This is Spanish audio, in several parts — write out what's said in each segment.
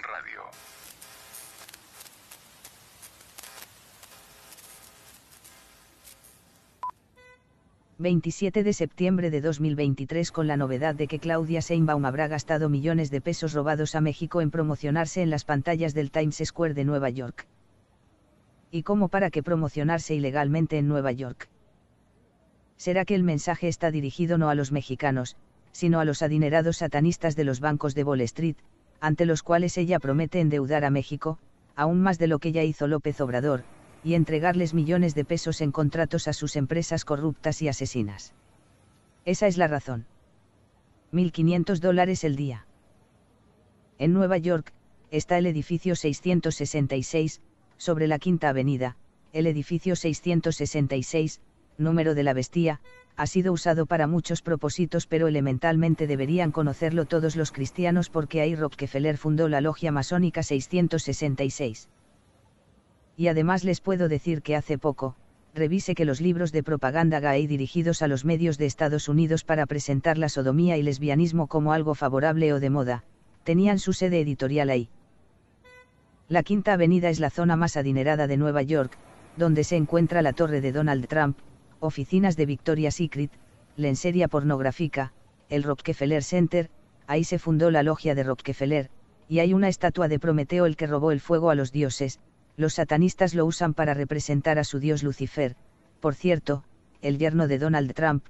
radio. ...27 de septiembre de 2023 con la novedad de que Claudia Seinbaum habrá gastado millones de pesos robados a México en promocionarse en las pantallas del Times Square de Nueva York. ¿Y cómo para qué promocionarse ilegalmente en Nueva York? ¿Será que el mensaje está dirigido no a los mexicanos, sino a los adinerados satanistas de los bancos de Wall Street, ante los cuales ella promete endeudar a México, aún más de lo que ya hizo López Obrador, y entregarles millones de pesos en contratos a sus empresas corruptas y asesinas. Esa es la razón. 1.500 dólares el día. En Nueva York, está el edificio 666, sobre la Quinta Avenida, el edificio 666, número de la bestia, ha sido usado para muchos propósitos pero elementalmente deberían conocerlo todos los cristianos porque ahí Rockefeller fundó la logia masónica 666. Y además les puedo decir que hace poco, revise que los libros de propaganda gay dirigidos a los medios de Estados Unidos para presentar la sodomía y lesbianismo como algo favorable o de moda, tenían su sede editorial ahí. La Quinta Avenida es la zona más adinerada de Nueva York, donde se encuentra la torre de Donald Trump, oficinas de Victoria Secret, lencería pornográfica, el Rockefeller Center, ahí se fundó la logia de Rockefeller, y hay una estatua de Prometeo el que robó el fuego a los dioses, los satanistas lo usan para representar a su dios Lucifer, por cierto, el yerno de Donald Trump,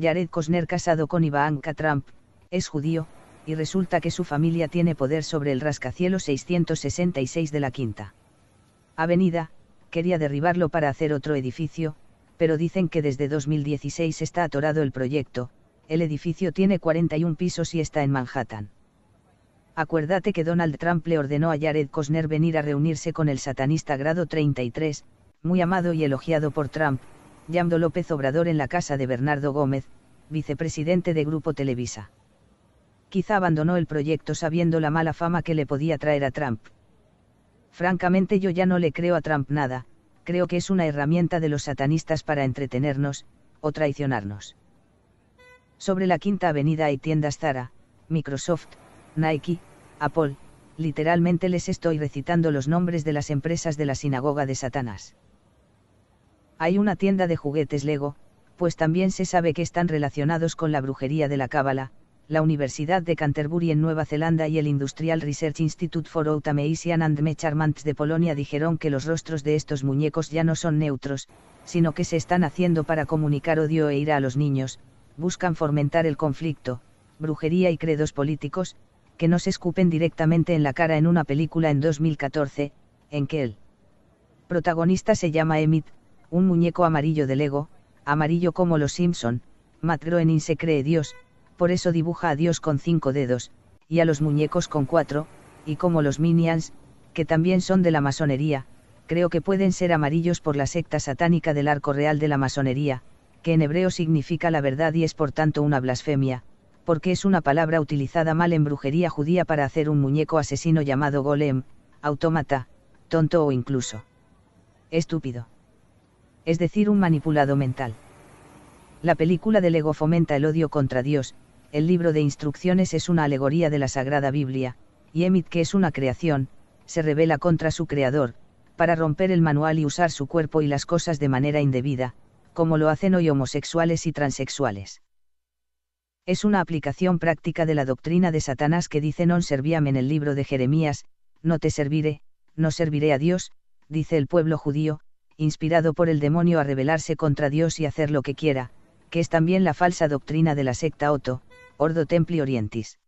Jared Kushner casado con Ivanka Trump, es judío, y resulta que su familia tiene poder sobre el rascacielos 666 de la Quinta Avenida, quería derribarlo para hacer otro edificio, pero dicen que desde 2016 está atorado el proyecto, el edificio tiene 41 pisos y está en Manhattan. Acuérdate que Donald Trump le ordenó a Jared Kushner venir a reunirse con el satanista grado 33, muy amado y elogiado por Trump, Yamdo López Obrador en la casa de Bernardo Gómez, vicepresidente de Grupo Televisa. Quizá abandonó el proyecto sabiendo la mala fama que le podía traer a Trump. Francamente yo ya no le creo a Trump nada, creo que es una herramienta de los satanistas para entretenernos, o traicionarnos. Sobre la Quinta Avenida hay tiendas Zara, Microsoft, Nike, Apple, literalmente les estoy recitando los nombres de las empresas de la sinagoga de Satanás. Hay una tienda de juguetes Lego, pues también se sabe que están relacionados con la brujería de la Cábala, la Universidad de Canterbury en Nueva Zelanda y el Industrial Research Institute for Automation and Mecharmants de Polonia dijeron que los rostros de estos muñecos ya no son neutros, sino que se están haciendo para comunicar odio e ira a los niños, buscan fomentar el conflicto, brujería y credos políticos, que nos escupen directamente en la cara en una película en 2014, en que el protagonista se llama Emmett, un muñeco amarillo de Lego, amarillo como los Simpson, Matt Groening se cree Dios, por eso dibuja a Dios con cinco dedos, y a los muñecos con cuatro, y como los minions, que también son de la masonería, creo que pueden ser amarillos por la secta satánica del arco real de la masonería, que en hebreo significa la verdad y es por tanto una blasfemia, porque es una palabra utilizada mal en brujería judía para hacer un muñeco asesino llamado golem, autómata, tonto o incluso estúpido. Es decir, un manipulado mental. La película de Lego fomenta el odio contra Dios, el libro de instrucciones es una alegoría de la Sagrada Biblia, y Emit que es una creación, se revela contra su creador, para romper el manual y usar su cuerpo y las cosas de manera indebida, como lo hacen hoy homosexuales y transexuales. Es una aplicación práctica de la doctrina de Satanás que dice non serviam en el libro de Jeremías, no te serviré, no serviré a Dios, dice el pueblo judío, inspirado por el demonio a rebelarse contra Dios y hacer lo que quiera, que es también la falsa doctrina de la secta Otto, Ordo Templi Orientis.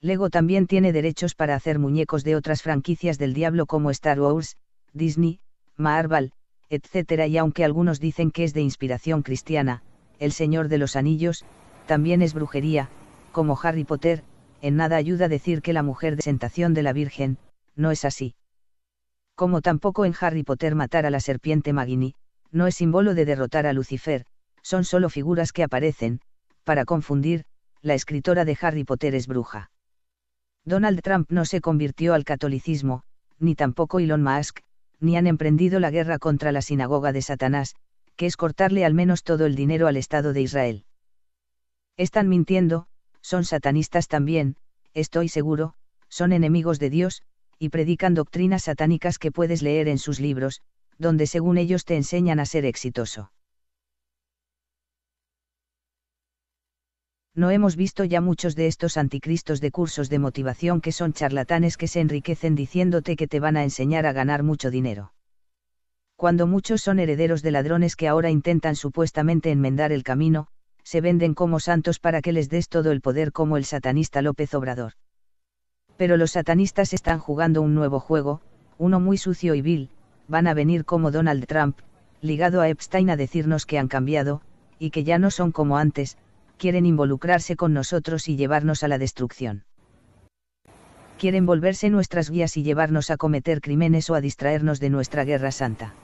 Lego también tiene derechos para hacer muñecos de otras franquicias del diablo como Star Wars, Disney, Marvel, etc. y aunque algunos dicen que es de inspiración cristiana, El Señor de los Anillos, también es brujería, como Harry Potter, en nada ayuda decir que la mujer de sentación de la Virgen, no es así. Como tampoco en Harry Potter matar a la serpiente Magini, no es símbolo de derrotar a Lucifer, son solo figuras que aparecen, para confundir, la escritora de Harry Potter es bruja. Donald Trump no se convirtió al catolicismo, ni tampoco Elon Musk, ni han emprendido la guerra contra la sinagoga de Satanás, que es cortarle al menos todo el dinero al Estado de Israel. Están mintiendo, son satanistas también, estoy seguro, son enemigos de Dios, y predican doctrinas satánicas que puedes leer en sus libros, donde según ellos te enseñan a ser exitoso. no hemos visto ya muchos de estos anticristos de cursos de motivación que son charlatanes que se enriquecen diciéndote que te van a enseñar a ganar mucho dinero. Cuando muchos son herederos de ladrones que ahora intentan supuestamente enmendar el camino, se venden como santos para que les des todo el poder como el satanista López Obrador. Pero los satanistas están jugando un nuevo juego, uno muy sucio y vil, van a venir como Donald Trump, ligado a Epstein a decirnos que han cambiado, y que ya no son como antes, quieren involucrarse con nosotros y llevarnos a la destrucción. Quieren volverse nuestras guías y llevarnos a cometer crímenes o a distraernos de nuestra guerra santa.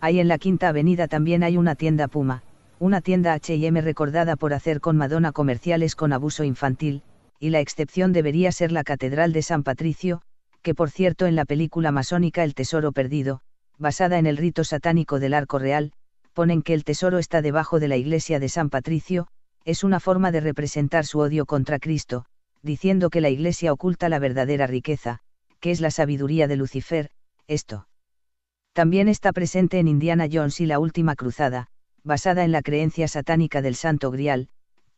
Ahí en la Quinta Avenida también hay una tienda Puma, una tienda HM recordada por hacer con Madonna comerciales con abuso infantil, y la excepción debería ser la Catedral de San Patricio, que por cierto en la película masónica El Tesoro Perdido, basada en el rito satánico del Arco Real, ponen que el tesoro está debajo de la iglesia de San Patricio, es una forma de representar su odio contra Cristo, diciendo que la iglesia oculta la verdadera riqueza, que es la sabiduría de Lucifer, esto. También está presente en Indiana Jones y la Última Cruzada, basada en la creencia satánica del Santo Grial,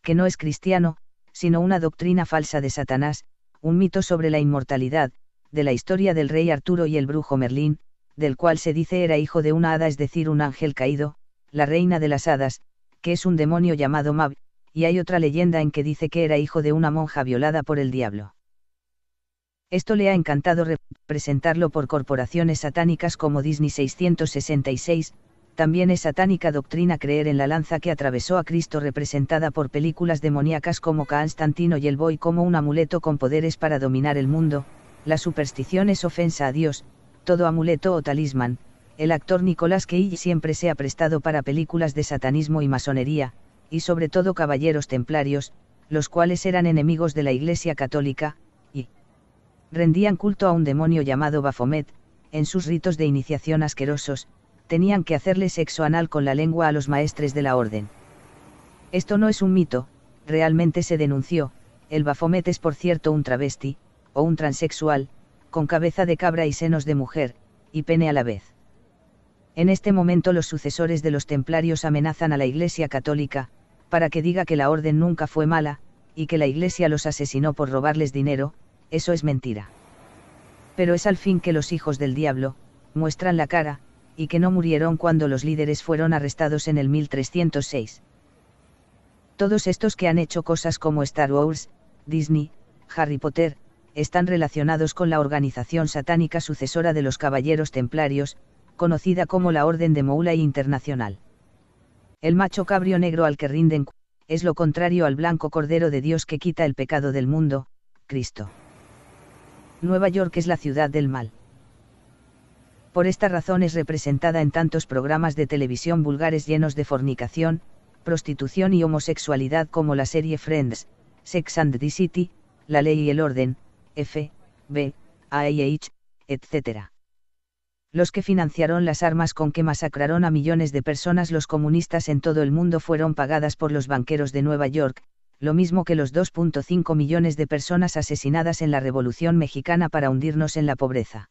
que no es cristiano, sino una doctrina falsa de Satanás, un mito sobre la inmortalidad, de la historia del rey Arturo y el brujo Merlín, del cual se dice era hijo de una hada, es decir, un ángel caído, la reina de las hadas, que es un demonio llamado Mab, y hay otra leyenda en que dice que era hijo de una monja violada por el diablo. Esto le ha encantado representarlo por corporaciones satánicas como Disney 666, también es satánica doctrina creer en la lanza que atravesó a Cristo representada por películas demoníacas como Constantino y el Boy como un amuleto con poderes para dominar el mundo, la superstición es ofensa a Dios, todo amuleto o talismán, el actor Nicolas Cage siempre se ha prestado para películas de satanismo y masonería, y sobre todo caballeros templarios, los cuales eran enemigos de la Iglesia Católica, y rendían culto a un demonio llamado Baphomet, en sus ritos de iniciación asquerosos, tenían que hacerle sexo anal con la lengua a los maestres de la orden. Esto no es un mito, realmente se denunció, el Baphomet es por cierto un travesti, o un transexual, con cabeza de cabra y senos de mujer, y pene a la vez en este momento los sucesores de los templarios amenazan a la Iglesia católica, para que diga que la orden nunca fue mala, y que la Iglesia los asesinó por robarles dinero, eso es mentira. Pero es al fin que los hijos del diablo, muestran la cara, y que no murieron cuando los líderes fueron arrestados en el 1306. Todos estos que han hecho cosas como Star Wars, Disney, Harry Potter, están relacionados con la organización satánica sucesora de los Caballeros Templarios, conocida como la Orden de Moulay Internacional. El macho cabrio negro al que rinden es lo contrario al blanco cordero de Dios que quita el pecado del mundo, Cristo. Nueva York es la ciudad del mal. Por esta razón es representada en tantos programas de televisión vulgares llenos de fornicación, prostitución y homosexualidad como la serie Friends, Sex and the City, La Ley y el Orden, F, B, A, H, etc los que financiaron las armas con que masacraron a millones de personas los comunistas en todo el mundo fueron pagadas por los banqueros de Nueva York, lo mismo que los 2.5 millones de personas asesinadas en la Revolución Mexicana para hundirnos en la pobreza.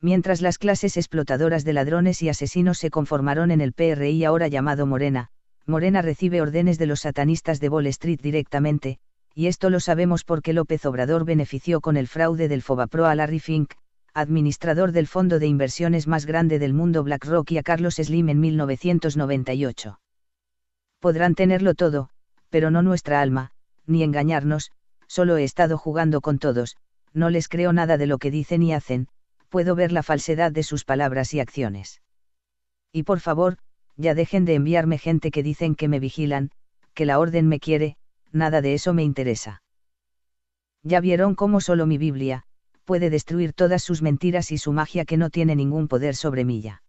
Mientras las clases explotadoras de ladrones y asesinos se conformaron en el PRI ahora llamado Morena, Morena recibe órdenes de los satanistas de Wall Street directamente, y esto lo sabemos porque López Obrador benefició con el fraude del Fobapro a Larry Fink, administrador del fondo de inversiones más grande del mundo BlackRock y a Carlos Slim en 1998. Podrán tenerlo todo, pero no nuestra alma, ni engañarnos, solo he estado jugando con todos, no les creo nada de lo que dicen y hacen, puedo ver la falsedad de sus palabras y acciones. Y por favor, ya dejen de enviarme gente que dicen que me vigilan, que la orden me quiere, nada de eso me interesa. Ya vieron cómo solo mi Biblia, puede destruir todas sus mentiras y su magia que no tiene ningún poder sobre mí ya.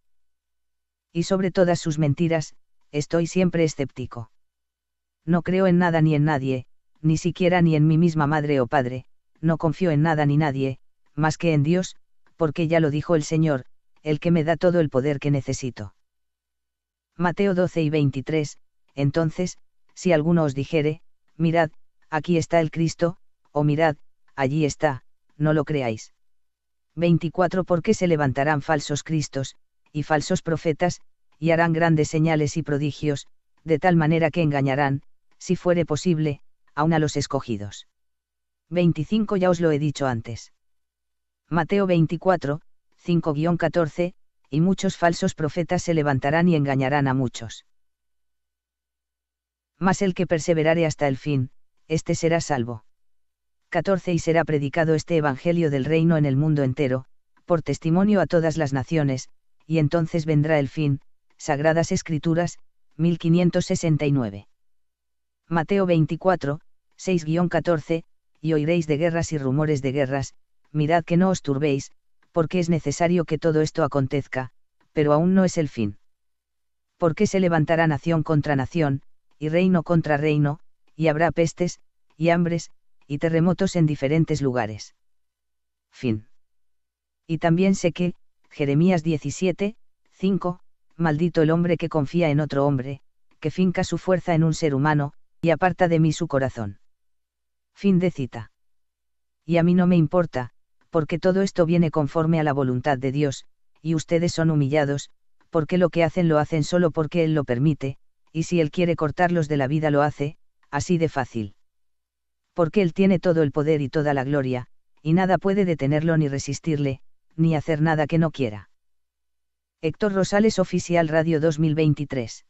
Y sobre todas sus mentiras, estoy siempre escéptico. No creo en nada ni en nadie, ni siquiera ni en mi misma madre o padre, no confío en nada ni nadie, más que en Dios, porque ya lo dijo el Señor, el que me da todo el poder que necesito. Mateo 12 y 23, entonces, si alguno os dijere, mirad, aquí está el Cristo, o mirad, allí está, no lo creáis. 24 Porque se levantarán falsos cristos, y falsos profetas, y harán grandes señales y prodigios, de tal manera que engañarán, si fuere posible, aun a los escogidos. 25 Ya os lo he dicho antes. Mateo 24, 5-14, y muchos falsos profetas se levantarán y engañarán a muchos. Mas el que perseverare hasta el fin, éste será salvo. 14 y será predicado este Evangelio del reino en el mundo entero, por testimonio a todas las naciones, y entonces vendrá el fin, Sagradas Escrituras, 1569. Mateo 24, 6-14, y oiréis de guerras y rumores de guerras, mirad que no os turbéis, porque es necesario que todo esto acontezca, pero aún no es el fin. Porque se levantará nación contra nación, y reino contra reino, y habrá pestes, y hambres, y terremotos en diferentes lugares. Fin. Y también sé que, Jeremías 17, 5, maldito el hombre que confía en otro hombre, que finca su fuerza en un ser humano, y aparta de mí su corazón. Fin de cita. Y a mí no me importa, porque todo esto viene conforme a la voluntad de Dios, y ustedes son humillados, porque lo que hacen lo hacen solo porque Él lo permite, y si Él quiere cortarlos de la vida lo hace, así de fácil porque Él tiene todo el poder y toda la gloria, y nada puede detenerlo ni resistirle, ni hacer nada que no quiera. Héctor Rosales Oficial Radio 2023